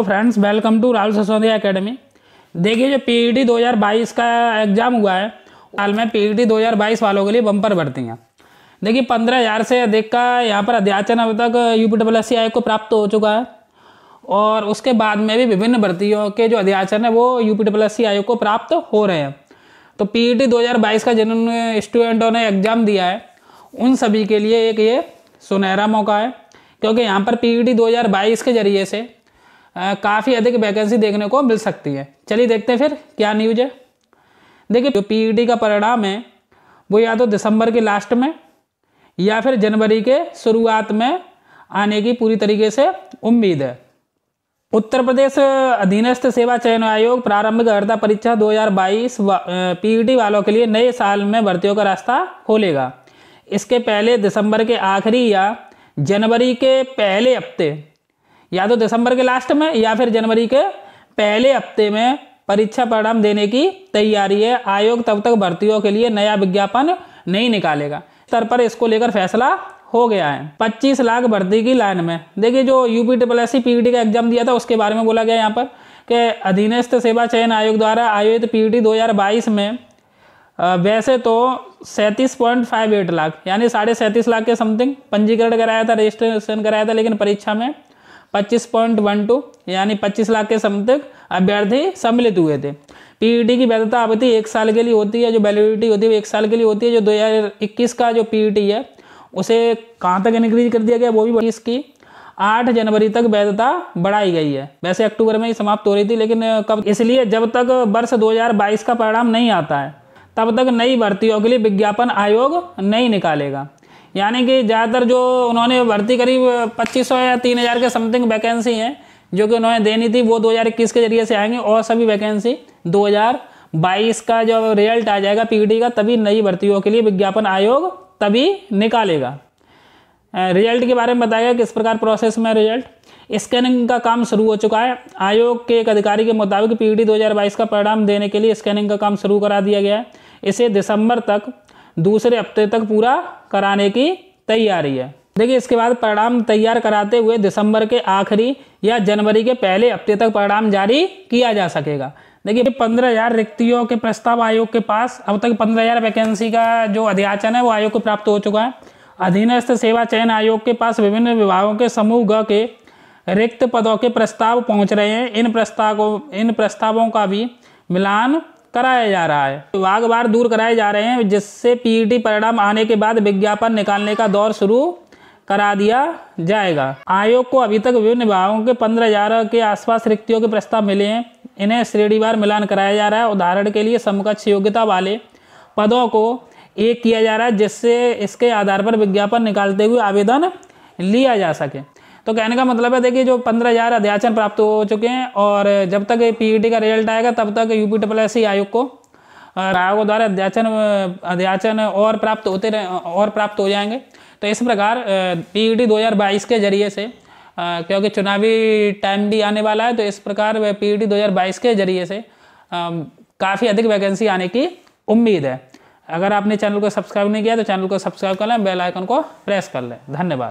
तो friends welcome to Rahul Sasodia academy देखिए जो पीईटी e 2022 का एग्ज़ाम हुआ है हाल में पीईटी e 2022 वालों के लिए बम्पर भरती हैं देखिए पंद्रह हज़ार से अधिक का यहाँ पर अध्याचन अब तक यू पी एस को प्राप्त हो चुका है और उसके बाद में भी विभिन्न भर्तियों के जो अध्याचन है वो यू पी डब्ल्यू एस आयोग को प्राप्त हो रहे हैं तो पी टी e का जिन स्टूडेंटों ने एग्ज़ाम दिया है उन सभी के लिए एक ये सुनहरा मौका है क्योंकि यहाँ पर पी ई 2022 के ज़रिए से काफ़ी अधिक वैकेंसी देखने को मिल सकती है चलिए देखते हैं फिर क्या न्यूज है देखिए जो पी e का परिणाम है वो या तो दिसंबर के लास्ट में या फिर जनवरी के शुरुआत में आने की पूरी तरीके से उम्मीद है उत्तर प्रदेश अधीनस्थ सेवा चयन आयोग प्रारंभिक अर्धा परीक्षा 2022 पीईटी e वालों के लिए नए साल में भर्तियों का रास्ता खोलेगा इसके पहले दिसंबर के आखिरी या जनवरी के पहले हफ्ते या तो दिसंबर के लास्ट में या फिर जनवरी के पहले हफ्ते में परीक्षा परिणाम देने की तैयारी है आयोग तब तक भर्तियों के लिए नया विज्ञापन नहीं निकालेगा स्तर पर इसको लेकर फैसला हो गया है 25 लाख भर्ती की लाइन में देखिए जो यूपी ट्रिपल एस सी का एग्जाम दिया था उसके बारे में बोला गया यहाँ पर कि अधीनस्थ सेवा चयन आयोग द्वारा आयोजित पी टी e दो में वैसे तो सैंतीस पॉइंट फाइव एट लाख यानी साढ़े सैंतीस लाख के समथिंग पंजीकरण कराया था रजिस्ट्रेशन कराया था लेकिन परीक्षा में पच्चीस पॉइंट वन टू यानी पच्चीस लाख के समथिंग अभ्यर्थी सम्मिलित हुए थे पीईटी e की वैधता अवधि एक साल के लिए होती है जो वैलिडिटी होती है वो एक साल के लिए होती है जो 2021 का जो पीईटी e है उसे कहाँ तक इनक्रीज कर दिया गया वो भी इसकी आठ जनवरी तक वैधता बढ़ाई गई है वैसे अक्टूबर में ही समाप्त हो रही थी लेकिन कब इसलिए जब तक वर्ष 2022 का परिणाम नहीं आता है तब तक नई भर्तियों के लिए विज्ञापन आयोग नहीं निकालेगा यानी कि ज़्यादातर जो उन्होंने भर्ती करीब 2500 या 3000 के समथिंग वैकेंसी हैं जो कि उन्होंने देनी थी वो 2021 के जरिए से आएंगे और सभी वैकेंसी 2022 का जब रिजल्ट आ जाएगा डी e का तभी नई भर्तियों के लिए विज्ञापन आयोग तभी निकालेगा रिजल्ट के बारे में बताया किस प्रकार प्रोसेस में रिजल्ट स्कैनिंग का काम शुरू हो चुका है आयोग के एक अधिकारी के मुताबिक e हज़ार 2022 का परिणाम देने के लिए स्कैनिंग का काम शुरू करा दिया गया है इसे दिसंबर तक दूसरे हफ्ते तक पूरा कराने की तैयारी है देखिए इसके बाद परिणाम तैयार कराते हुए दिसंबर के आखिरी या जनवरी के पहले हफ्ते तक परिणाम जारी किया जा सकेगा देखिए पंद्रह हज़ार रिक्तियों के प्रस्ताव आयोग के पास अब तक पंद्रह हज़ार वैकेंसी का जो अध्याचन है वो आयोग को प्राप्त हो चुका है अधीनस्थ सेवा चयन आयोग के पास विभिन्न विभागों के समूह ग के रिक्त पदों के प्रस्ताव पहुंच रहे हैं इन प्रस्तावों इन प्रस्तावों का भी मिलान कराया जा रहा है विभाग तो बार दूर कराए जा रहे हैं जिससे पीईटी परिणाम आने के बाद विज्ञापन निकालने का दौर शुरू करा दिया जाएगा आयोग को अभी तक विभिन्न विभागों के पंद्रह हजार के आसपास रिक्तियों के प्रस्ताव मिले हैं इन्हें श्रेणीवार मिलान कराया जा रहा है उदाहरण के लिए समकक्ष योग्यता वाले पदों को एक किया जा रहा है जिससे इसके आधार पर विज्ञापन निकालते हुए आवेदन लिया जा सके तो कहने का मतलब है देखिए जो पंद्रह हज़ार अध्याचन प्राप्त हो चुके हैं और जब तक पीईटी e का रिजल्ट आएगा तब तक यूपी ट्रिपल एस आयोग को आयोगों द्वारा अध्याचन अध्याचन और प्राप्त होते रहे और प्राप्त हो जाएंगे तो इस प्रकार पीईटी e 2022 के जरिए से क्योंकि चुनावी टाइम भी आने वाला है तो इस प्रकार पीईटी e 2022 के जरिए से काफ़ी अधिक वैकेंसी आने की उम्मीद है अगर आपने चैनल को सब्सक्राइब नहीं किया तो चैनल को सब्सक्राइब कर लें बेलाइकन को प्रेस कर लें धन्यवाद